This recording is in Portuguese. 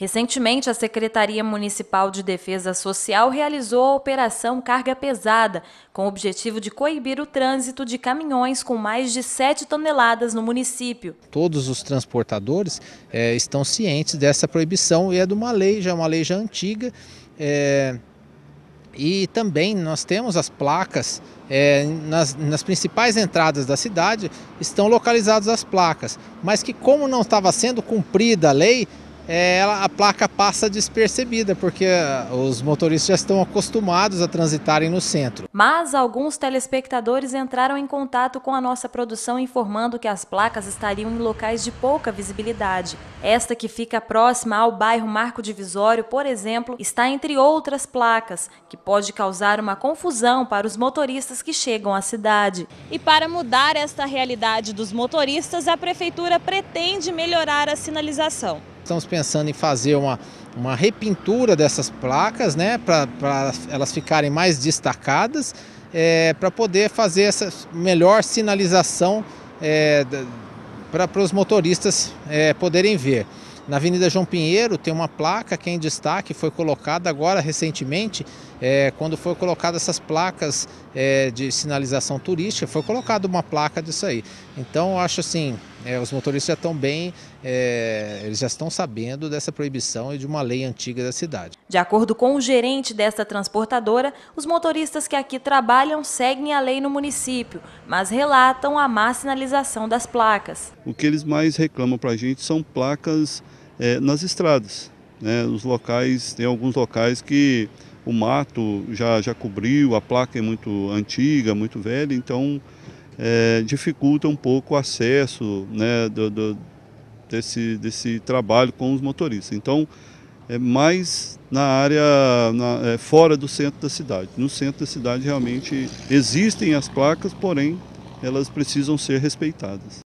Recentemente, a Secretaria Municipal de Defesa Social realizou a Operação Carga Pesada, com o objetivo de coibir o trânsito de caminhões com mais de 7 toneladas no município. Todos os transportadores é, estão cientes dessa proibição e é de uma lei, já é uma lei já antiga. É, e também nós temos as placas é, nas, nas, principais entradas da cidade, estão localizadas as placas, mas que como não estava sendo cumprida a lei, é, ela, a placa passa despercebida, porque ah, os motoristas já estão acostumados a transitarem no centro. Mas alguns telespectadores entraram em contato com a nossa produção informando que as placas estariam em locais de pouca visibilidade. Esta que fica próxima ao bairro Marco Divisório, por exemplo, está entre outras placas, que pode causar uma confusão para os motoristas que chegam à cidade. E para mudar esta realidade dos motoristas, a prefeitura pretende melhorar a sinalização. Estamos pensando em fazer uma, uma repintura dessas placas, né, para elas ficarem mais destacadas, é, para poder fazer essa melhor sinalização é, para os motoristas é, poderem ver. Na Avenida João Pinheiro tem uma placa que é em destaque, foi colocada agora recentemente, é, quando foi colocadas essas placas é, de sinalização turística, foi colocada uma placa disso aí. Então eu acho assim, é, os motoristas já estão bem, é, eles já estão sabendo dessa proibição e de uma lei antiga da cidade. De acordo com o gerente desta transportadora, os motoristas que aqui trabalham seguem a lei no município, mas relatam a má sinalização das placas. O que eles mais reclamam para a gente são placas é, nas estradas. Né, os locais, tem alguns locais que o mato já, já cobriu, a placa é muito antiga, muito velha, então é, dificulta um pouco o acesso né, do, do, desse, desse trabalho com os motoristas. Então, é mais na área na, é, fora do centro da cidade. No centro da cidade realmente existem as placas, porém elas precisam ser respeitadas.